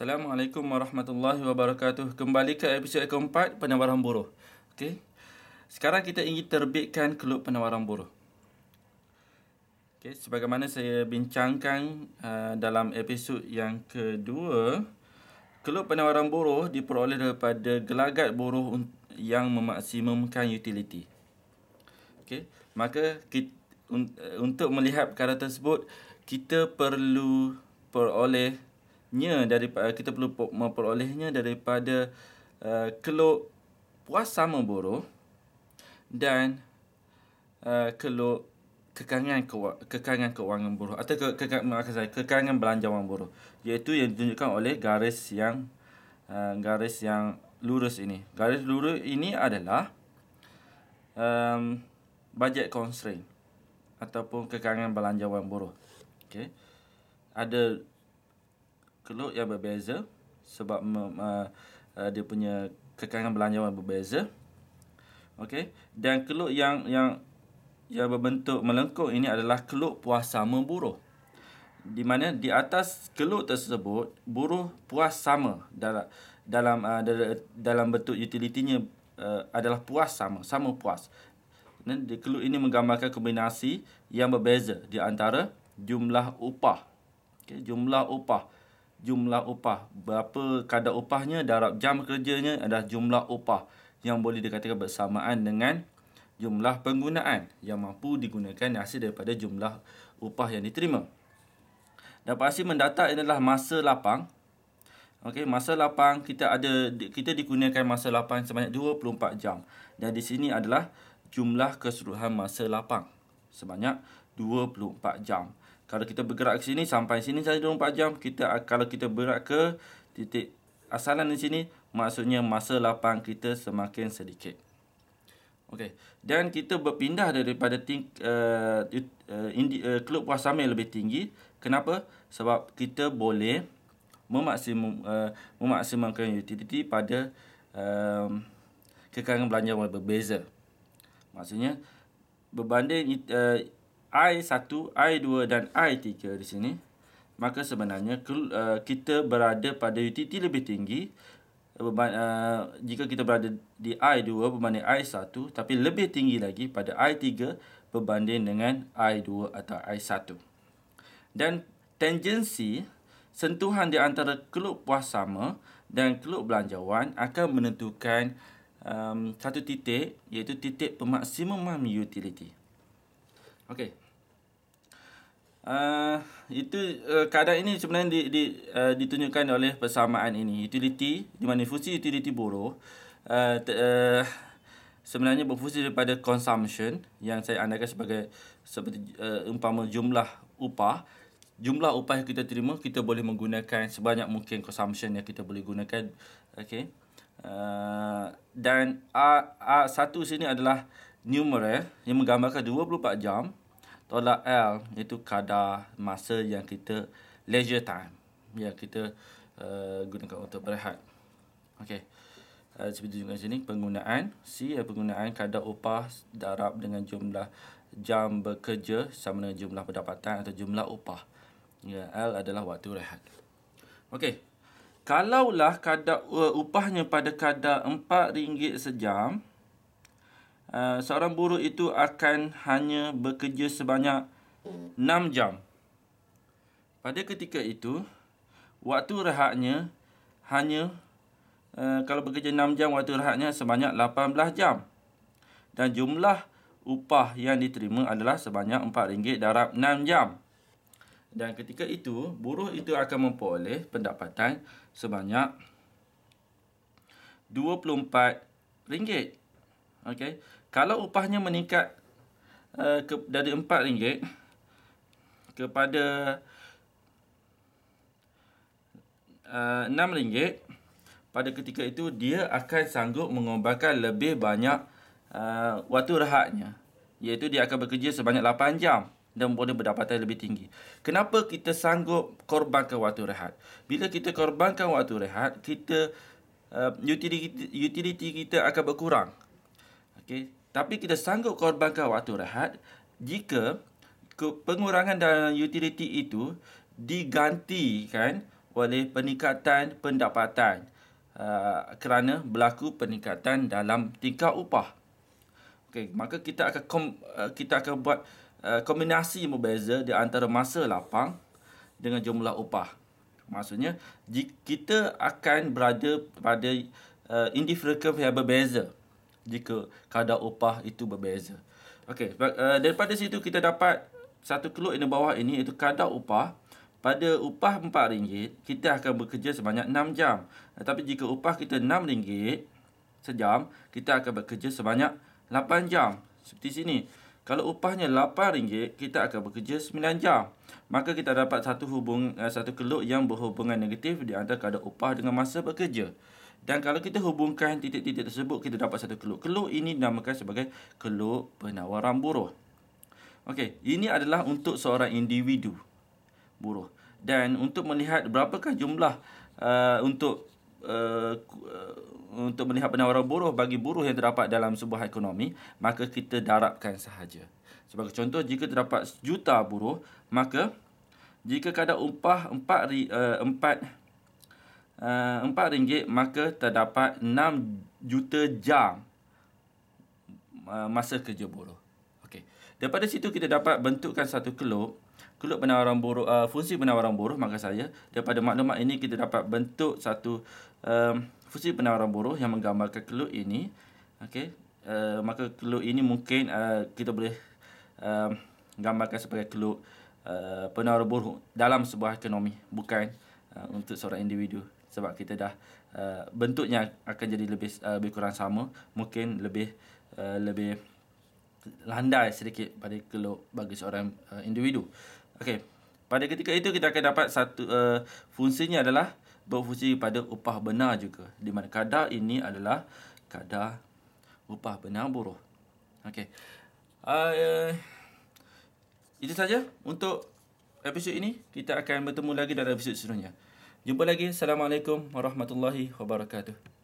Assalamualaikum warahmatullahi wabarakatuh. Kembali ke episod keempat penawaran buruh. Okey. Sekarang kita ingin terbitkan kelub penawaran buruh. Okey, sebagaimana saya bincangkan uh, dalam episod yang kedua, kelub penawaran buruh diperoleh daripada gelagat buruh yang memaksimumkan utiliti. Okey, maka kita, untuk melihat perkara tersebut, kita perlu peroleh nya dari eh, kita perlu memperolehnya daripada uh, eh, keluk puas sama dan uh, eh, keluk kekangan kekangan kewangan buruh atau ke, kekangan saya kekangan belanja wang buruh iaitu yang ditunjukkan oleh garis yang uh, garis yang lurus ini garis lurus ini adalah um, budget constraint ataupun kekangan belanja wang buruh okey ada keluk yang berbeza sebab uh, dia punya kekangan belanjawan berbeza. Okey, dan keluk yang yang yang berbentuk melengkung ini adalah keluk puas sama buruh. Di mana di atas keluk tersebut buruh puas sama dalam eh, dalam uh, dalam bentuk utilitinya uh, adalah puas sama, sama puas. Dan di keluk ini menggambarkan kombinasi yang berbeza di antara jumlah upah. Okey, jumlah upah jumlah upah. Berapa kadar upahnya, darab jam kerjanya adalah jumlah upah yang boleh dikatakan bersamaan dengan jumlah penggunaan yang mampu digunakan hasil daripada jumlah upah yang diterima. Dan pasti mendata adalah masa lapang. Okey, masa lapang kita ada kita digunakan masa lapang sebanyak 24 jam. Dan di sini adalah jumlah keseluruhan masa lapang sebanyak 24 jam. Kalau kita bergerak ke sini sampai sini saja 24 jam, kita kalau kita bergerak ke titik asalan di sini, maksudnya masa lapang kita semakin sedikit. Okey, dan kita berpindah daripada ting, uh, uh, indi, uh, klub puasa yang lebih tinggi. Kenapa? Sebab kita boleh memaksimum uh, memaksimumkan utility pada um, kekangan belanja yang berbeza. Maksudnya berbanding uh, I1, I2 dan I3 di sini, maka sebenarnya eh, kita berada pada utiliti lebih tinggi eh, jika kita berada di I2 berbanding I1 tapi lebih tinggi lagi pada I3 berbanding dengan I2 atau I1. Dan tangensi, sentuhan di antara klub puas sama dan klub belanjawan akan menentukan um, satu titik iaitu titik pemaksimum utility. Okey. Ah, itu uh, keadaan ini sebenarnya di, di, uh, ditunjukkan oleh persamaan ini utility di mana fungsi utility borrow uh, eh, uh, sebenarnya berfungsi daripada consumption yang saya andakan sebagai seperti uh, umpama jumlah upah jumlah upah yang kita terima kita boleh menggunakan sebanyak mungkin consumption yang kita boleh gunakan okey Uh, ah, dan A, A1 sini adalah numeral yang menggambarkan 24 jam Tolak L itu kadar masa yang kita leisure time yang kita uh, gunakan untuk berehat. Okey. Uh, eh, seperti juga sini penggunaan C ya penggunaan kadar upah darab dengan jumlah jam bekerja sama dengan jumlah pendapatan atau jumlah upah. Ya L adalah waktu rehat. Okey. Kalaulah kadar uh, upahnya pada kadar RM4 sejam, Eh, seorang buruh itu akan hanya bekerja sebanyak 6 jam. Pada ketika itu, waktu rehatnya hanya uh, kalau bekerja 6 jam waktu rehatnya sebanyak 18 jam. Dan jumlah upah yang diterima adalah sebanyak RM4 darab 6 jam. Dan ketika itu, buruh itu akan memperoleh pendapatan sebanyak RM24. Okey. Kalau upahnya meningkat uh, ke, dari RM4 kepada eh, RM6 uh, pada ketika itu dia akan sanggup mengorbankan lebih banyak uh, waktu rehatnya iaitu dia akan bekerja sebanyak 8 jam dan boleh berdapatan lebih tinggi. Kenapa kita sanggup korbankan waktu rehat? Bila kita korbankan waktu rehat, kita uh, utility, utility kita akan berkurang. Okey, tapi kita sanggup korbankan waktu rehat jika pengurangan dalam utiliti itu digantikan oleh peningkatan pendapatan uh, kerana berlaku peningkatan dalam tingkat upah. Okey, maka kita akan kom, uh, kita akan buat uh, kombinasi yang berbeza di antara masa lapang dengan jumlah upah. Maksudnya kita akan berada pada uh, indifferent curve yang berbeza jika kadar upah itu berbeza. Okey, uh, daripada situ kita dapat satu clue di bawah ini iaitu kadar upah pada upah RM4 kita akan bekerja sebanyak 6 jam. Tetapi eh, jika upah kita RM6 sejam, kita akan bekerja sebanyak 8 jam. Seperti sini. Kalau upahnya RM8 kita akan bekerja 9 jam. Maka kita dapat satu hubung eh, satu keluk yang berhubungan negatif di antara kadar upah dengan masa bekerja. Dan kalau kita hubungkan titik-titik tersebut, kita dapat satu keluk. Keluk ini dinamakan sebagai keluk penawaran buruh. Okey, ini adalah untuk seorang individu buruh. Dan untuk melihat berapakah jumlah uh, untuk uh, uh, untuk melihat penawaran buruh bagi buruh yang terdapat dalam sebuah ekonomi, maka kita darabkan sahaja. Sebagai contoh, jika terdapat juta buruh, maka jika kadar upah 4 4 uh, eh, RM4 maka terdapat 6 juta jam uh, masa kerja buruh. Okey. Daripada situ kita dapat bentukkan satu kelop kelop penawaran buruh uh, fungsi penawaran buruh maka saya daripada maklumat ini kita dapat bentuk satu uh, fungsi penawaran buruh yang menggambarkan kelop ini. Okey. Uh, maka kelop ini mungkin uh, kita boleh uh, gambarkan sebagai kelop uh, penawaran buruh dalam sebuah ekonomi bukan Uh, untuk seorang individu sebab kita dah uh, bentuknya akan jadi lebih uh, lebih kurang sama mungkin lebih uh, lebih landai sedikit pada kelo bagi seorang uh, individu okey pada ketika itu kita akan dapat satu uh, fungsinya adalah berfungsi pada upah benar juga di mana kadar ini adalah kadar upah benar buruh okey uh, uh, itu saja untuk episod ini kita akan bertemu lagi dalam episod seterusnya Jumpa lagi. Assalamualaikum warahmatullahi wabarakatuh.